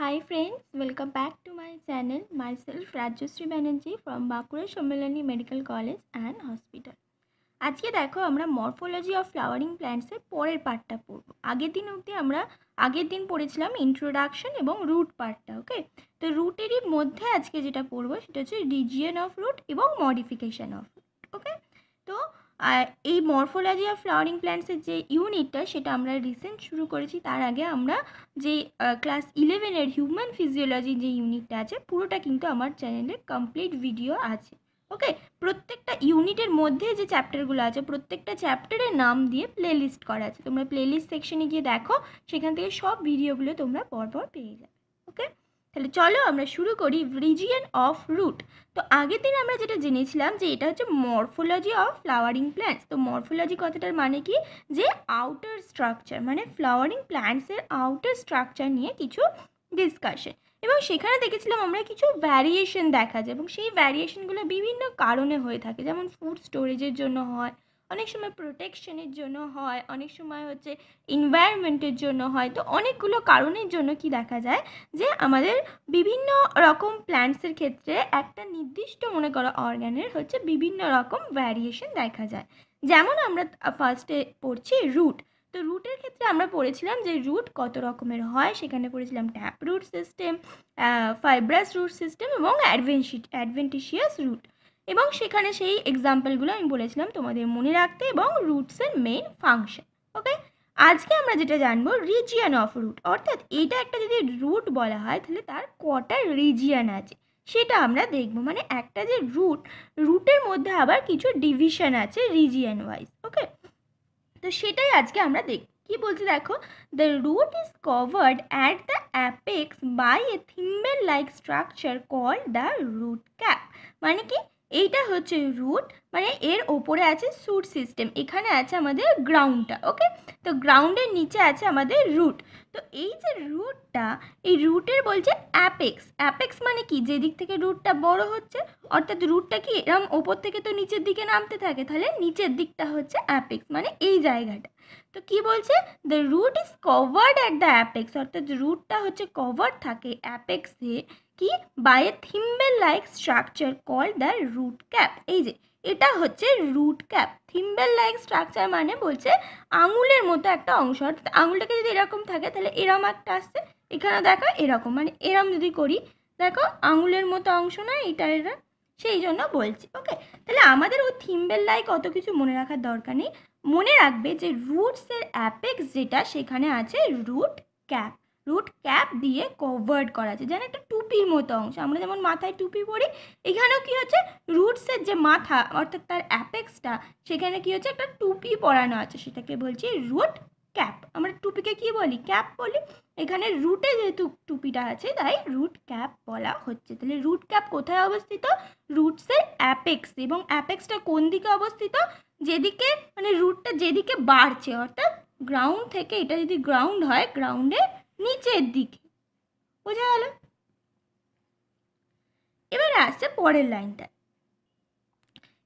high friends welcome back to my channel myself Rajyashree Banerjee from Bankura Sammilani medical college and hospital আজকে দেখো আমরা morphology of flowering প্ল্যান্টসের পরের পার্টটা পড়ব আগের দিন অবধি আমরা আগের দিন পড়েছিলাম ইন্ট্রোডাকশন এবং রুট পার্টটা ওকে তো রুটেরই মধ্যে আজকে যেটা পড়বো সেটা হচ্ছে রিজিয়ন অফ রুট এবং মডিফিকেশান অফ রুট ওকে তো আর এই মরফোলজি অফ ফ্লাওয়ারিং প্ল্যান্টসের যে ইউনিটটা সেটা আমরা রিসেন্ট শুরু করেছি তার আগে আমরা যে ক্লাস ইলেভেনের হিউম্যান ফিজিওলজি যে ইউনিটটা আছে পুরোটা কিন্তু আমার চ্যানেলে কমপ্লিট ভিডিও আছে ওকে প্রত্যেকটা ইউনিটের মধ্যে যে চ্যাপ্টারগুলো আছে প্রত্যেকটা চ্যাপ্টারের নাম দিয়ে প্লেলিস্ট করা আছে তোমরা প্লে লিস্ট সেকশনে গিয়ে দেখো সেখান থেকে সব ভিডিওগুলো তোমরা পরপর পেয়ে যাবে ওকে তাহলে চলো আমরা শুরু করি রিজিয়ান অফ রুট তো আগের দিন আমরা যেটা জেনেছিলাম যে এটা হচ্ছে মরফোলজি অফ ফ্লাওয়ারিং প্ল্যান্টস তো মরফোলজি কথাটার মানে কি যে আউটার স্ট্রাকচার মানে ফ্লাওয়ারিং প্ল্যান্টসের আউটার স্ট্রাকচার নিয়ে কিছু ডিসকাশন এবং সেখানে দেখেছিলাম আমরা কিছু ভ্যারিয়েশন দেখা যায় এবং সেই ভ্যারিয়েশনগুলো বিভিন্ন কারণে হয়ে থাকে যেমন ফুড স্টোরেজের জন্য হয় অনেক সময় প্রোটেকশনের জন্য হয় অনেক সময় হচ্ছে এনভায়রনমেন্টের জন্য হয় তো অনেকগুলো কারণের জন্য কি দেখা যায় যে আমাদের বিভিন্ন রকম প্ল্যান্টসের ক্ষেত্রে একটা নির্দিষ্ট মনে করা অর্গ্যানের হচ্ছে বিভিন্ন রকম ভ্যারিয়েশন দেখা যায় যেমন আমরা ফার্স্টে পড়ছি রুট তো রুটের ক্ষেত্রে আমরা পড়েছিলাম যে রুট কত রকমের হয় সেখানে পড়েছিলাম tap root system fibrous root system এবং অ্যাডভেন্সি অ্যাডভেন্টিশিয়াস রুট এবং সেখানে সেই এক্সাম্পলগুলো আমি বলেছিলাম তোমাদের মনে রাখতে এবং রুটসের মেইন ফাংশন ওকে আজকে আমরা যেটা জানবো রিজিয়ান অফ রুট অর্থাৎ এটা একটা যদি রুট বলা হয় তাহলে তার কটা রিজিয়ান আছে সেটা আমরা দেখব মানে একটা যে রুট রুটের মধ্যে আবার কিছু ডিভিশন আছে রিজিয়ান ওয়াইজ ওকে তো সেটাই আজকে আমরা দেখব কি বলছি দেখো the root is covered at the apex by a thimble like structure call the root cap মানে কি এইটা হচ্ছে রুট মানে এর ওপরে আছে সুট সিস্টেম এখানে আছে আমাদের গ্রাউন্ডটা ওকে তো গ্রাউন্ডের নিচে আছে আমাদের রুট তো এই যে রুটটা এই রুটের বলছে অ্যাপেক্স অ্যাপেক্স মানে কি যেদিক থেকে রুটটা বড় হচ্ছে অর্থাৎ রুটটা কি এরম ওপর থেকে তো নিচের দিকে নামতে থাকে তাহলে নিচের দিকটা হচ্ছে অ্যাপেক্স মানে এই জায়গাটা তো কি বলছে the root is covered at the apex অর্থাৎ রুটটা হচ্ছে কভার থাকে অ্যাপেক্সে কি by a thimble like structure call the root cap এই যে এটা হচ্ছে root cap thimble like structure মানে বলছে আঙুলের মতো একটা অংশ অর্থাৎ আঙুলটাকে যদি এরকম থাকে তাহলে এরম একটা আসছে এখানে দেখো এরকম মানে এরম যদি করি দেখো আঙুলের মতো অংশ না এটা এটা সেই জন্য বলছি ওকে তাহলে আমাদের ও থিম্বেল লাইক অত কিছু মনে রাখার দরকার নেই মনে রাখবে যে রুটসের অ্যাপেক্স যেটা সেখানে আছে রুট ক্যাপ রুট ক্যাপ দিয়ে কভার্ড করা আছে যেন একটা টুপির মতো অংশ আমরা যেমন মাথায় টুপি পরি এখানেও কী হচ্ছে রুটসের যে মাথা অর্থাৎ তার অ্যাপেক্সটা সেখানে কী হচ্ছে একটা টুপি পরানো আছে সেটাকে বলছি রুট ক্যাপ আমরা টুপিকে কি বলি ক্যাপ বলি এখানে রুটে যেহেতু টুপিটা আছে তাই রুট ক্যাপ বলা হচ্ছে তাহলে রুট ক্যাপ কোথায় অবস্থিত রুটসের অ্যাপেক্স এবং অ্যাপেক্সটা কোন দিকে অবস্থিত যেদিকে মানে রুটটা যেদিকে বাড়ছে অর্থাৎ গ্রাউন্ড থেকে এটা যদি গ্রাউন্ড হয় গ্রাউন্ডে নিচের দিকে বোঝা গেল এবার আসছে পরের লাইনটা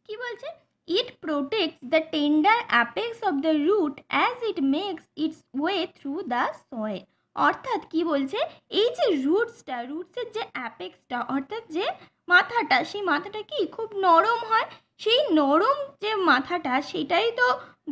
কি বলছে it protects the tender apex of the root as it makes its way through the soil অর্থাৎ কি বলছে এই যে রুটসটা রুটসের যে অ্যাপেক্সটা অর্থাৎ যে মাথাটা সেই মাথাটা কি খুব নরম হয় সেই নরম যে মাথাটা সেটাই তো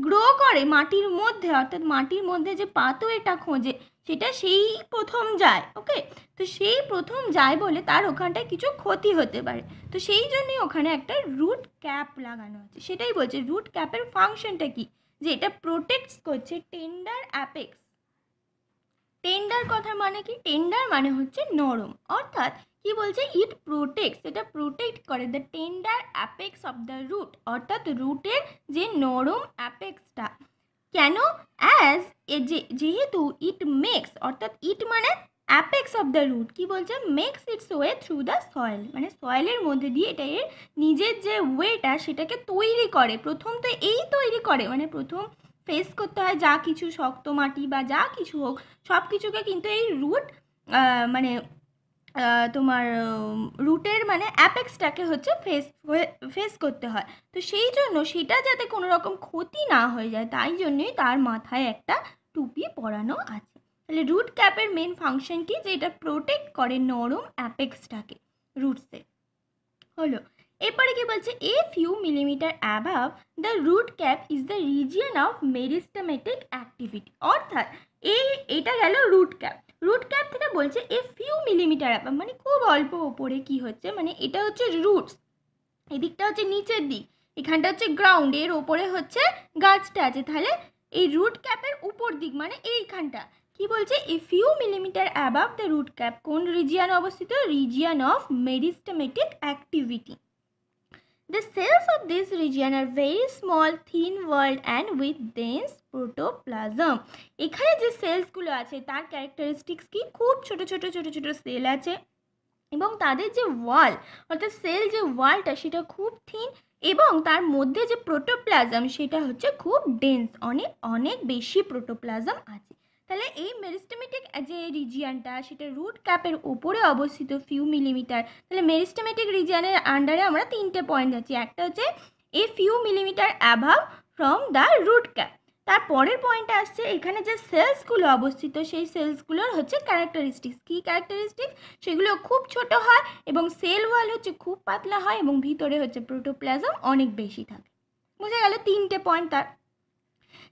গ্রো করে মাটির মধ্যে অর্থাৎ মাটির মধ্যে যে পাতো এটা খোঁজে সেটা সেই প্রথম যায় ওকে তো সেই প্রথম যায় বলে তার ওখানটায় কিছু ক্ষতি হতে পারে তো সেই জন্যই ওখানে একটা রুট ক্যাপ লাগানো আছে সেটাই বলছে রুট ক্যাপের ফাংশনটা কি যে এটা প্রোটেক্ট করছে টেন্ডার অ্যাপেক্স টেন্ডার কথার মানে কি টেন্ডার মানে হচ্ছে নরম অর্থাৎ কি বলছে ইট প্রোটেক্টস এটা প্রোটেক্ট করে the tender apex of the root অর্থাৎ রুটের যে নরম অ্যাপেক্সটা কেন অ্যাজ এ যেহেতু ইট মেক্স অর্থাৎ ইট মানে অ্যাপেক্স অফ দ্য রুট কী বলছে makes its way through the soil মানে সয়েলের মধ্যে দিয়ে এটা এর নিজের যে ওয়েটা সেটাকে তৈরি করে প্রথম তো এই তৈরি করে মানে প্রথম ফেস করতে হয় যা কিছু শক্ত মাটি বা যা কিছু হোক সব কিছুকে কিন্তু এই রুট মানে তোমার রুটের মানে অ্যাপেক্সটাকে হচ্ছে ফেস ফেস করতে হয় তো সেই জন্য সেটা যাতে কোনো রকম ক্ষতি না হয়ে যায় তাই জন্যই তার মাথায় একটা টুপি পরানো আছে তাহলে রুট ক্যাপের মেন ফাংশন কি যে এটা প্রোটেক্ট করে নরম অ্যাপেক্সটাকে রুটসে হলো এরপরে কি বলছে a few millimetre above the root cap is the region of meristematic activity অর্থাৎ এই এটা গেল রুট ক্যাপ রুট ক্যাপ থেকে বলছে এ ফিউ মিলিমিটার অ্যাপ মানে খুব অল্প ওপরে কি হচ্ছে মানে এটা হচ্ছে রুটস এদিকটা হচ্ছে নিচের দিক এখানটা হচ্ছে গ্রাউন্ড এর ওপরে হচ্ছে গাছটা আছে তাহলে এই রুট ক্যাপের উপর দিক মানে এইখানটা কি বলছে a few millimetre above the root cap কোন রিজিয়ান অবস্থিত region of meristematic activity the cells of this region are very small thin walled and with dense protoplasm এখানে যে সেলসগুলো আছে তার ক্যারেক্টারিস্টিক্স কি খুব ছোট ছোট ছোট ছোট সেল আছে এবং তাদের যে ওয়াল অর্থাৎ সেল যে ওয়ালটা সেটা খুব থিন এবং তার মধ্যে যে প্রোটোপ্লাজম সেটা হচ্ছে খুব ডেন্স অনেক অনেক বেশি প্রোটোপ্লাজম আছে তাহলে এই মেরিস্টেমেটিক যে রিজিয়ানটা সেটা রুট ক্যাপের ওপরে অবস্থিত ফিউ মিলিমিটার তাহলে মেরিস্টেমেটিক রিজিয়ানের আন্ডারে আমরা তিনটে পয়েন্ট আছি একটা হচ্ছে a few millimetre above from the root cap তার পরের পয়েন্টে আসছে এখানে যে সেলসগুলো অবস্থিত সেই সেলসগুলোর হচ্ছে ক্যারেক্টারিস্টিক্স কী ক্যারেক্টারিস্টিক্স সেগুলো খুব ছোট হয় এবং সেল ওয়াল হচ্ছে খুব পাতলা হয় এবং ভিতরে হচ্ছে প্রোটোপ্লাজম অনেক বেশি থাকে বোঝা গেল তিনটে পয়েন্ট তার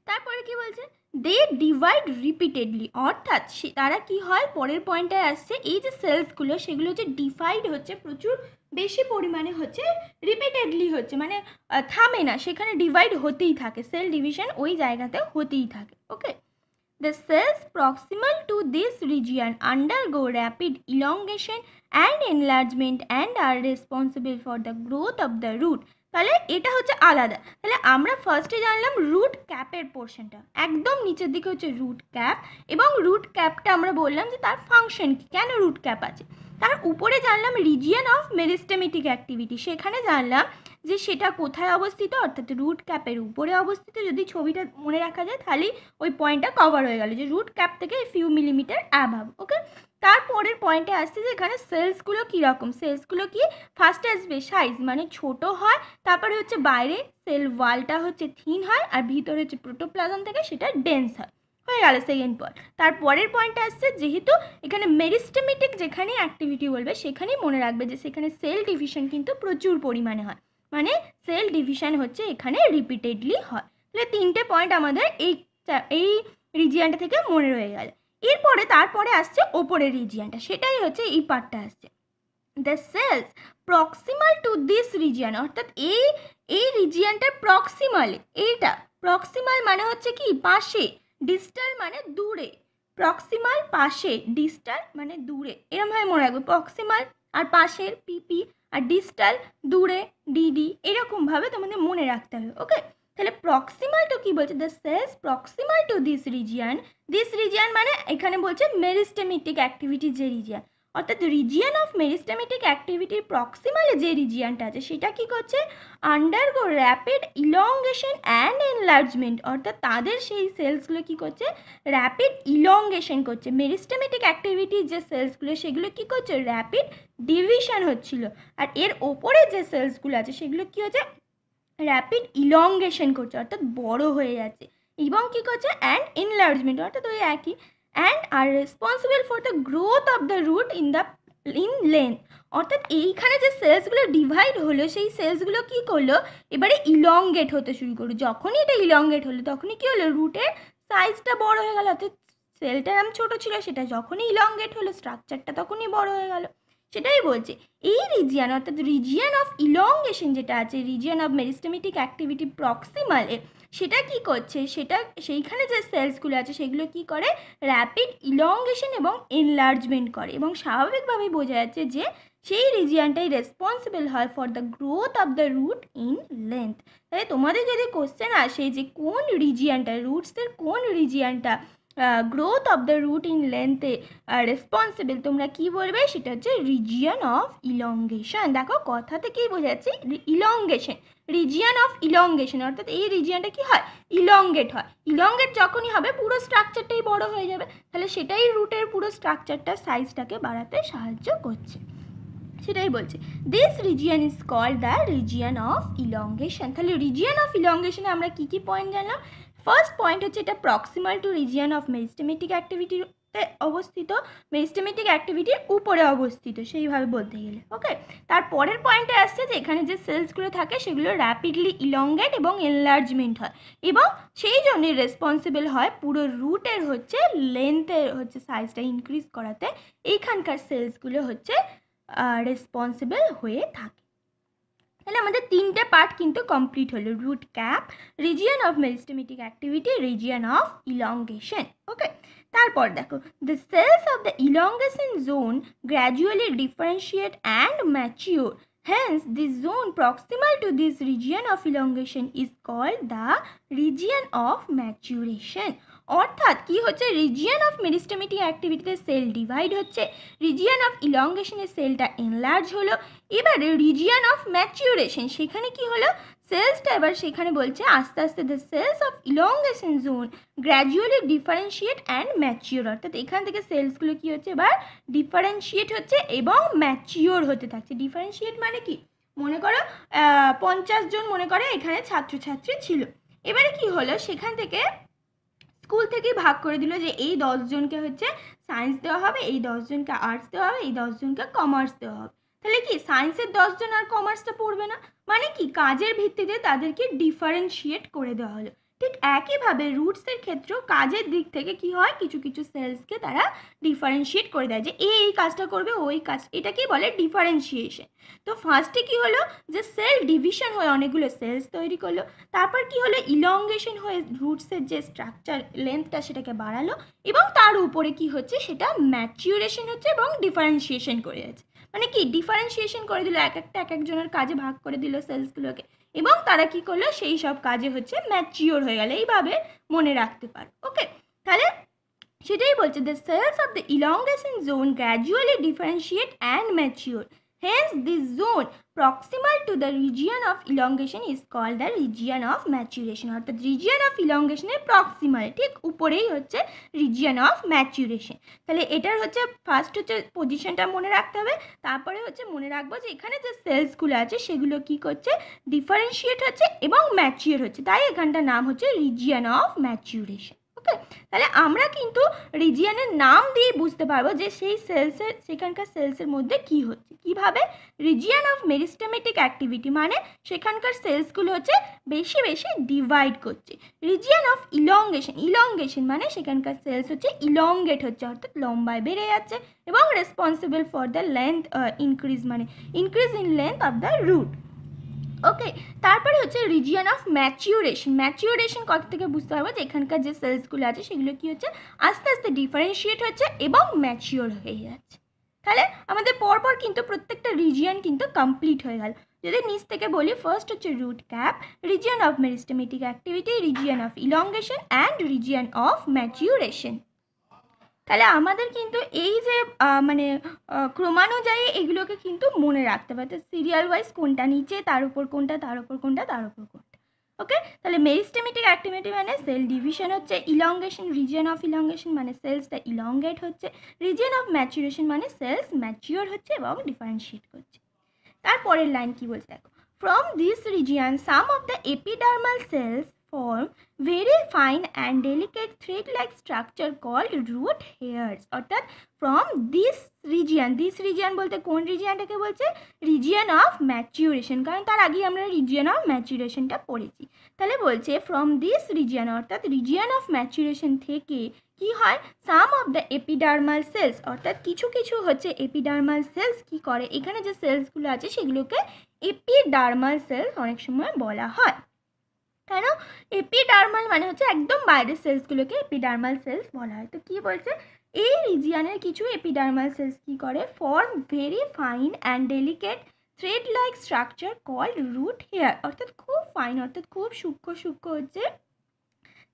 তারপরে কি বলছে দে ডিভাইড রিপিটেডলি অর্থাৎ তারা কি হয় পরের পয়েন্টটায় আসছে এই যে সেলসগুলো সেগুলো হচ্ছে ডিভাইড হচ্ছে প্রচুর বেশি পরিমাণে হচ্ছে রিপিটেডলি হচ্ছে মানে থামে না সেখানে ডিভাইড হতেই থাকে সেল ডিভিশন ওই জায়গাতে হতেই থাকে okay the cells proximal to this region undergo rapid elongation and enlargement and are responsible for the growth of the root তাহলে এটা হচ্ছে আলাদা তাহলে আমরা ফার্স্টে জানলাম রুট ক্যাপের পোর্শনটা একদম নিচের দিকে হচ্ছে রুট ক্যাপ এবং রুট ক্যাপটা আমরা বললাম যে তার ফাংশন কী কেন রুট ক্যাপ আছে তার উপরে জানলাম রিজিয়ান অফ মেরিস্টেমেটিক অ্যাক্টিভিটি সেখানে জানলাম যে সেটা কোথায় অবস্থিত অর্থাৎ রুট ক্যাপের উপরে অবস্থিত যদি ছবিটা মনে রাখা যায় তাহলেই ওই পয়েন্টটা কভার হয়ে গেল যে রুট ক্যাপ থেকে ফিউ মিলিমিটার অ্যাভাব ওকে তারপরের পয়েন্টে আসছে যে এখানে সেলসগুলো কীরকম সেলসগুলো কি ফার্স্টে আসবে সাইজ মানে ছোট হয় তারপরে হচ্ছে বাইরে সেল ওয়ালটা হচ্ছে থিন হয় আর ভিতরে হচ্ছে প্রোটোপ্লাজম থেকে সেটা ডেন্স হয় হয়ে গেল সেকেন্ড পয়েন্ট তারপরের পয়েন্টে আসছে যেহেতু এখানে মেরিস্টেমেটিক যেখানে অ্যাক্টিভিটি বলবে সেখানেই মনে রাখবে যে সেখানে সেল ডিভিশন কিন্তু প্রচুর পরিমাণে হয় মানে সেল ডিভিশন হচ্ছে এখানে রিপিটেডলি হয় তাহলে তিনটে পয়েন্ট আমাদের এই এই রিজিয়ানটা থেকে মনে রয়ে গেল এরপরে তারপরে আসছে ওপরের রিজিয়ানটা সেটাই হচ্ছে এই পার্টটা আসছে the cells proximal to this region অর্থাৎ এই এই রিজিয়ানটা প্রক্সিমাল এইটা প্রক্সিমাল মানে হচ্ছে কি পাশে ডিস্টাল মানে দূরে প্রক্সিমাল পাশে ডিস্টাল মানে দূরে এরমভাবে মনে রাখবে প্রক্সিমাল আর পাশের পিপি আর ডিস্টাল দূরে ডিডি এরকমভাবে তোমাদের মনে রাখতে হবে ওকে তাহলে প্রক্সিমাল টু কী বলছে the cells proximal to this region this region মানে এখানে বলছে মেরিস্টেমেটিক অ্যাক্টিভিটি যে রিজিয়ান অর্থাৎ রিজিয়ান অফ মেরিস্টামেটিক অ্যাক্টিভিটির প্রক্সিমালে যে রিজিয়ানটা আছে সেটা কি করছে undergo rapid elongation and enlargement অর্থাৎ তাদের সেই সেলসগুলো কি করছে র্যাপিড ইলংগেশন করছে মেরিস্টেমেটিক অ্যাক্টিভিটির যে সেলসগুলো সেগুলো কি করছে র্যাপিড ডিভিশন হচ্ছিল আর এর ওপরে যে সেলসগুলো আছে সেগুলো কি হচ্ছে র্যাপিড ইলংগেশন করছে অর্থাৎ বড় হয়ে যাচ্ছে এবং কী করছে অ্যান্ড এনলার্জমেন্ট অর্থাৎ ওই একই and are responsible for the growth of the root in the in length অর্থাৎ এইখানে যে সেলসগুলো ডিভাইড হলো সেই সেলসগুলো কি করলো এবারে ইলংগেট হতে শুরু করলো যখনই এটা ইলংগেট হলো তখনই কি হলো রুটের সাইজটা বড় হয়ে গেল অর্থাৎ সেলটার নাম ছোটো ছিল সেটা যখনই ইলংগেট হলো স্ট্রাকচারটা তখনই বড় হয়ে গেল সেটাই বলছে এই রিজিয়ান অর্থাৎ রিজিয়ান অফ ইলংগেশন যেটা আছে রিজিয়ান অফ মেরিস্টেমেটিক অ্যাক্টিভিটি প্রক্সিমালে সেটা কি করছে সেটা সেইখানে যে সেলসগুলো আছে সেগুলো কি করে র্যাপিড ইলংগেশন এবং এনলার্জমেন্ট করে এবং স্বাভাবিকভাবেই বোঝা যাচ্ছে যে সেই রিজিয়ানটাই রেসপন্সিবল হয় for the growth of the root in length তাহলে তোমাদের যদি কোশ্চেন আসে যে কোন রিজিয়ানটা রুটসের কোন রিজিয়ানটা growth of the root in লেন্থে রেসপন্সিবল তোমরা কি বলবে সেটা হচ্ছে রিজিয়ন অফ ইলঙ্গেশন দেখো কথা থেকেই যাচ্ছে ইলঙ্গেশন রিজিয়ান অফ ইলঙ্গেশন অর্থাৎ এই রিজিয়ানটা কি হয় ইলঙ্গেট হয় ইলঙ্গেট যখনই হবে পুরো স্ট্রাকচারটাই বড় হয়ে যাবে তাহলে সেটাই রুটের পুরো স্ট্রাকচারটা সাইজটাকে বাড়াতে সাহায্য করছে সেটাই বলছে this region is called the region of elongation তাহলে রিজিয়ান অফ ইলঙ্গেশনে আমরা কী কী পয়েন্ট জানলাম ফার্স্ট পয়েন্ট হচ্ছে এটা proximal to region of meristematic অ্যাক্টিভিটির অবস্থিত মেরিস্টেমেটিক অ্যাক্টিভিটির উপরে অবস্থিত সেইভাবে বলতে গেলে ওকে তার পরের পয়েন্টে আসছে যে এখানে যে সেলসগুলো থাকে সেগুলো র্যাপিডলি ইলঙ্গেট এবং এনলার্জমেন্ট হয় এবং সেই জন্যে রেসপন্সিবল হয় পুরো রুটের হচ্ছে লেন্থের হচ্ছে সাইজটা ইনক্রিজ করাতে এইখানকার সেলসগুলো হচ্ছে রেসপন্সিবল হয়ে থাকে তাহলে আমাদের তিনটে পার্ট কিন্তু কমপ্লিট হলো root cap region of meristematic activity region of elongation okay তারপর দেখো the cells of the elongation zone gradually differentiate and mature hence this zone proximal to this region of elongation is called the region of maturation অর্থাৎ কি হচ্ছে region of meristematic অ্যাক্টিভিটিতে cell divide হচ্ছে region of ইলংগেশনের সেলটা enlarge হলো এবারে region of maturation সেখানে কি হলো সেলসটা এবার সেখানে বলছে আস্তে আস্তে the cells of elongation zone gradually differentiate and mature অর্থাৎ এখান থেকে সেলসগুলো কী হচ্ছে এবার ডিফারেন্সিয়েট হচ্ছে এবং ম্যাচিওর হতে থাকছে ডিফারেন্সিয়েট মানে কি মনে করো পঞ্চাশ জন মনে করে এখানে ছাত্রছাত্রী ছিল এবারে কি হলো সেখান থেকে স্কুল থেকেই ভাগ করে দিল যে এই দশজনকে হচ্ছে সায়েন্স দেওয়া হবে এই দশজনকে আর্টস দেওয়া হবে এই দশজনকে কমার্স দেওয়া হবে তাহলে কি সায়েন্সের দশজন আর কমার্সটা পড়বে না মানে কি কাজের ভিত্তিতে তাদেরকে ডিফারেন্সিয়েট করে দেওয়া হলো ঠিক একইভাবে রুটসের ক্ষেত্রেও কাজের দিক থেকে কি হয় কিছু কিছু সেলসকে তারা ডিফারেন্সিয়েট করে দেয় যে এই কাজটা করবে ওই কাজ এটাকেই বলে ডিফারেন্সিয়েশন তো ফার্স্টে কি হলো যে সেল ডিভিশন হয়ে অনেকগুলো সেলস তৈরি করলো তারপর কি হলো ইলংগেশন হয়ে রুটসের যে স্ট্রাকচার লেন্থটা সেটাকে বাড়ালো এবং তার উপরে কি হচ্ছে সেটা ম্যাচিউরেশন হচ্ছে এবং ডিফারেন্সিয়েশন করে যাচ্ছে মানে কি ডিফারেন্সিয়েশন করে দিল এক একটা এক একজনের কাজে ভাগ করে দিল সেলসগুলোকে এবং তারা কি করলো সেই সব কাজে হচ্ছে ম্যাচিওর হয়ে গেল এইভাবে মনে রাখতে পারো ওকে তাহলে সেটাই বলছে the cells of the elongation zone gradually differentiate and mature Hence, this zone proximal to the region of elongation is called the region of maturation Or the region of elongation is proximal ঠিক উপরেই হচ্ছে region of maturation তাহলে এটার হচ্ছে first হচ্ছে পজিশনটা মনে রাখতে হবে তারপরে হচ্ছে মনে রাখবো যে এখানে যে সেলসগুলো আছে সেগুলো কি করছে differentiate হচ্ছে এবং mature হচ্ছে তাই এখানটার নাম হচ্ছে region of maturation ওকে তাহলে আমরা কিন্তু রিজিয়ানের নাম দিয়ে বুঝতে পারবো যে সেই সেলসের সেখানকার সেলসের মধ্যে কি হচ্ছে কিভাবে রিজিয়ান অফ মেরিস্টেমেটিক অ্যাক্টিভিটি মানে সেখানকার সেলসগুলো হচ্ছে বেশি বেশি ডিভাইড করছে রিজিয়ান অফ ইলংগেশন ইলংগেশন মানে সেখানকার সেলস হচ্ছে ইলংগেট হচ্ছে অর্থাৎ লম্বায় বেড়ে যাচ্ছে এবং responsible for the length increase মানে increase in length of the root okay তারপরে হচ্ছে রিজিয়ন অফ ম্যাচিউরেশন ম্যাচিউরেশন কত থেকে বুঝতে পারবো যে এখানকার যে সেলসগুলো আছে সেগুলো কি হচ্ছে আস্তে আস্তে ডিফারেন্সিয়েট হচ্ছে এবং ম্যাচিওর হয়ে যাচ্ছে তাহলে আমাদের পরপর কিন্তু প্রত্যেকটা রিজিয়ন কিন্তু কমপ্লিট হয়ে গেল যদি নিচ থেকে বলি ফার্স্ট হচ্ছে root cap region of meristematic activity region of elongation and region of maturation তাহলে আমাদের কিন্তু এই যে মানে ক্রমানুযায়ী এগুলোকে কিন্তু মনে রাখতে হবে সিরিয়াল ওয়াইজ কোনটা নিচে তার উপর কোনটা তার উপর কোনটা তার উপর কোনটা ওকে তাহলে মেরিস্টেমেটিক অ্যাক্টিভিটি মানে সেল ডিভিশন হচ্ছে ইলঙ্গেশন রিজিয়ন অফ ইলঙ্গেশন মানে সেলসটা ইলঙ্গেট হচ্ছে রিজিয়ন অফ ম্যাচুরেশন মানে সেলস ম্যাচিওর হচ্ছে এবং ডিফারেন্সিয়েট করছে তারপরের লাইন কি বলছে দেখো from this region some of the epidermal cells form very fine and delicate thread-like structure called root hairs অর্থাৎ from this region this region বলতে কোন রিজিয়ানটাকে বলছে রিজিয়ান অফ ম্যাচিউরেশন কারণ তার আগেই আমরা রিজিয়ান অফ ম্যাচিউরেশনটা পড়েছি তাহলে বলছে ফ্রম দিস রিজিয়ান অর্থাৎ রিজিয়ান অফ ম্যাচিউরেশন থেকে কি হয় some of the epidermal cells অর্থাৎ কিছু কিছু হচ্ছে এপিডার্মাল সেলস কি করে এখানে যে সেলসগুলো আছে সেগুলোকে এপিডার্মাল সেলস অনেক সময় বলা হয় কেন এপিডার্মাল মানে হচ্ছে একদম বাইরের সেলসগুলোকে এপিডার্মাল সেলস বলা হয় তো কী বলছে এই রিজিয়ানের কিছু এপিডার্মাল সেলস কী করে form very fine and delicate thread like structure called root hair অর্থাৎ খুব ফাইন অর্থাৎ খুব সূক্ষ্ম সূক্ষ্ম হচ্ছে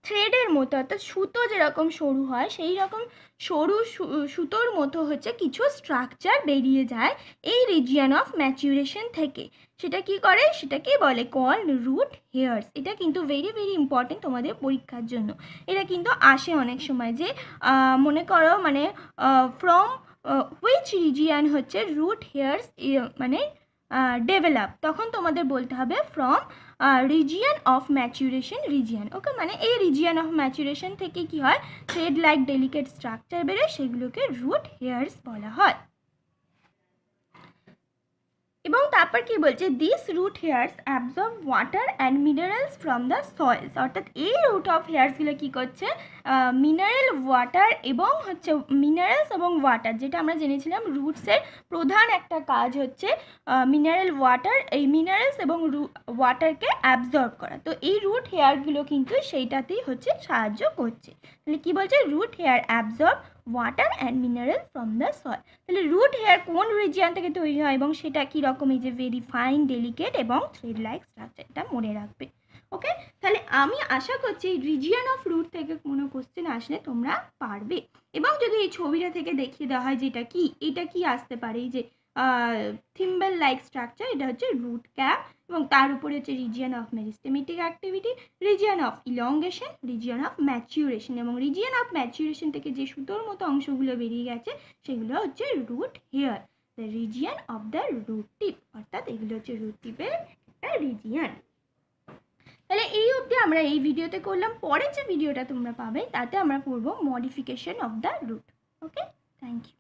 থ্রেডের মতো অর্থাৎ সুতো যেরকম সরু হয় সেই রকম সরু সুতোর মতো হচ্ছে কিছু স্ট্রাকচার বেরিয়ে যায় এই রিজিয়ান অফ ম্যাচুরেশন থেকে সেটা কি করে সেটাকে বলে কল রুট হেয়ার্স এটা কিন্তু ভেরি ভেরি ইম্পর্টেন্ট তোমাদের পরীক্ষার জন্য এটা কিন্তু আসে অনেক সময় যে মনে করো মানে ফ্রম হুইচ রিজিয়ান হচ্ছে রুট হেয়ার্স মানে ডেভেলপ তখন তোমাদের বলতে হবে from region of maturation region okay মানে এই রিজিয়ান অফ ম্যাচুরেশন থেকে কি হয় থ্রেড লাইক ডেলিকেট স্ট্রাকচার বেরোয় সেগুলোকে রুট হেয়ার্স বলা হয় এবং তারপর কি বলছে this root hairs absorb water and minerals from the soils অর্থাৎ এই রুট অফ হেয়ার্সগুলো কী করছে মিনারেল ওয়াটার এবং হচ্ছে মিনারেলস এবং ওয়াটার যেটা আমরা জেনেছিলাম রুটসের প্রধান একটা কাজ হচ্ছে মিনারেল ওয়াটার এই মিনারেলস এবং ওয়াটারকে অ্যাবজর্ব করা তো এই রুট হেয়ারগুলো কিন্তু সেইটাতেই হচ্ছে সাহায্য করছে তাহলে কী বলছে root hair absorb water and mineral from the soil তাহলে রুট হেয়ার কোন রিজিয়ান থেকে তৈরি হয় এবং সেটা কীরকম এই যে ভেরি ফাইন ডেলিকেট এবং থ্রেড লাইক স্ট্রাকচার এটা মনে রাখবে ওকে তাহলে আমি আশা করছি এই রিজিয়ান অফ রুট থেকে কোনো কোশ্চেন আসলে তোমরা পারবে এবং যদি এই ছবিটা থেকে দেখিয়ে দেওয়া হয় যে এটা কী এটা কি আসতে পারে এই যে থিম্বেল লাইক স্ট্রাকচার এটা হচ্ছে রুট ক্যাপ এবং তার উপরে হচ্ছে region of meristematic activity region of elongation region of maturation এবং রিজিয়ান অফ ম্যাচিউরেশন থেকে যে সুতোর মতো অংশগুলো বেরিয়ে গেছে সেগুলো হচ্ছে root hair the region of the root tip অর্থাৎ এগুলো হচ্ছে রুট টিপের একটা রিজিয়ান তাহলে এই অবধি আমরা এই ভিডিওতে করলাম পরে যে ভিডিওটা তোমরা পাবে তাতে আমরা করবো modification of the root okay thank you